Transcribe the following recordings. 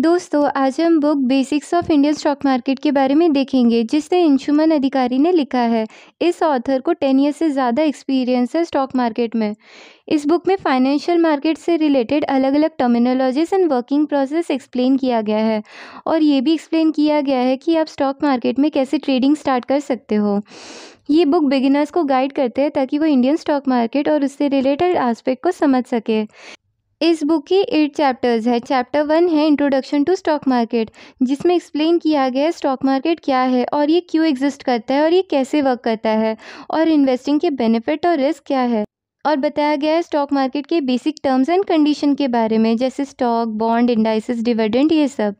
दोस्तों आज हम book basics of Indian stock market के बारे में देखेंगे जिसे अंशुमन अधिकारी ने लिखा है इस ऑथर को टेन ईयर से ज़्यादा एक्सपीरियंस है स्टॉक मार्केट में इस बुक में फाइनेंशियल मार्केट से रिलेटेड अलग अलग terminologies and working process explain किया गया है और ये भी एक्सप्लेन किया गया है कि आप स्टॉक मार्केट में कैसे ट्रेडिंग स्टार्ट कर सकते हो ये बुक बिगिनर्स को गाइड करते हैं ताकि वो इंडियन स्टॉक मार्केट और उससे रिलेटेड आस्पेक्ट को समझ सके इस बुक की एट चैप्टर्स है चैप्टर वन है इंट्रोडक्शन टू स्टॉक मार्केट जिसमें एक्सप्लेन किया गया है स्टॉक मार्केट क्या है और ये क्यों एग्जिस्ट करता है और ये कैसे वर्क करता है और इन्वेस्टिंग के बेनिफिट और रिस्क क्या है और बताया गया है स्टॉक मार्केट के बेसिक टर्म्स एंड कंडीशन के बारे में जैसे स्टॉक बॉन्ड इंडाइसिस डिविडेंड ये सब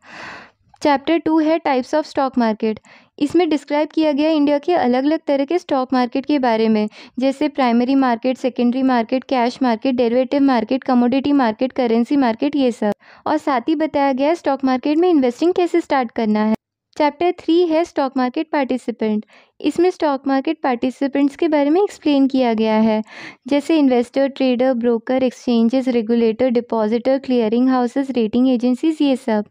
चैप्टर टू है टाइप्स ऑफ स्टॉक मार्केट इसमें डिस्क्राइब किया गया इंडिया के अलग अलग तरह के स्टॉक मार्केट के बारे में जैसे primary market secondary market cash market derivative market commodity market currency market ये सब और साथ ही बताया गया स्टॉक मार्केट में इन्वेस्टिंग कैसे स्टार्ट करना है चैप्टर थ्री है स्टॉक मार्केट पार्टिसिपेंट इसमें स्टॉक मार्केट पार्टिसिपेंट्स के बारे में एक्सप्लेन किया गया है जैसे investor trader broker exchanges regulator depositor clearing houses rating agencies ये सब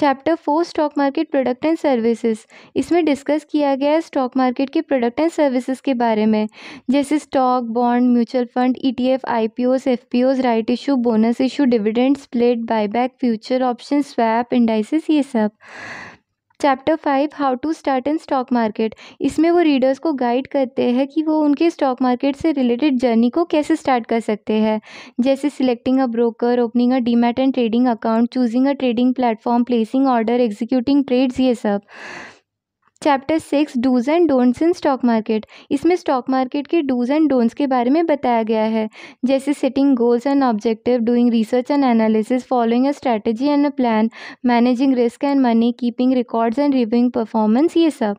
chapter four stock market product and services इसमें डिस्कस किया गया है स्टॉक मार्केट के प्रोडक्ट एंड सर्विसेज के बारे में जैसे stock bond mutual fund E T F I P Os F P Os right issue bonus issue dividend split buyback future option swap indices ये सब chapter five how to start in stock market इसमें वो readers को guide करते हैं कि वो उनके स्टॉक मार्केट से रिलेटेड जर्नी को कैसे स्टार्ट कर सकते हैं जैसे selecting a broker opening a demat and trading account choosing a trading platform placing order executing trades ये सब chapter six do's and don'ts in stock market इसमें स्टॉक मार्केट के डूज एंड डोंट्स के बारे में बताया गया है जैसे setting goals and objective doing research and analysis following a strategy and a plan managing risk and money keeping records and reviewing performance ये सब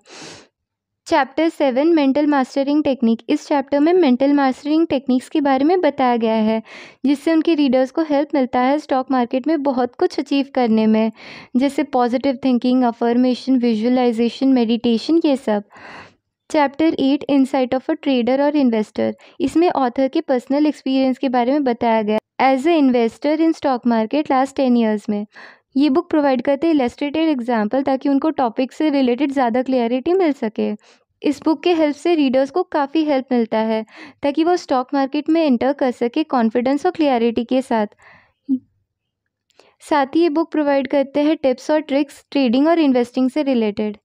chapter seven mental mastering technique इस चैप्टर में मेंटल मास्टरिंग टेक्निक्स के बारे में बताया गया है जिससे उनके रीडर्स को हेल्प मिलता है स्टॉक मार्केट में बहुत कुछ अचीव करने में जैसे positive thinking affirmation visualisation meditation ये सब chapter eight insight of a trader और इन्वेस्टर इसमें ऑथर के पर्सनल एक्सपीरियंस के बारे में बताया गया as a investor in stock market last ten years में ये बुक प्रोवाइड करते हैं इलेस्ट्रेटेड एग्जाम्पल ताकि उनको टॉपिक से रिलेटेड ज़्यादा क्लियरिटी मिल सके इस बुक के हेल्प से रीडर्स को काफ़ी हेल्प मिलता है ताकि वो स्टॉक मार्केट में इंटर कर सके कॉन्फिडेंस और क्लियरिटी के साथ साथ ही ये बुक प्रोवाइड करते हैं टिप्स और ट्रिक्स ट्रेडिंग और इन्वेस्टिंग से रिलेटेड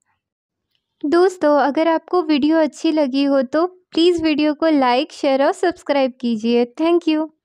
दोस्तों अगर आपको वीडियो अच्छी लगी हो तो प्लीज़ वीडियो को लाइक शेयर और सब्सक्राइब कीजिए थैंक यू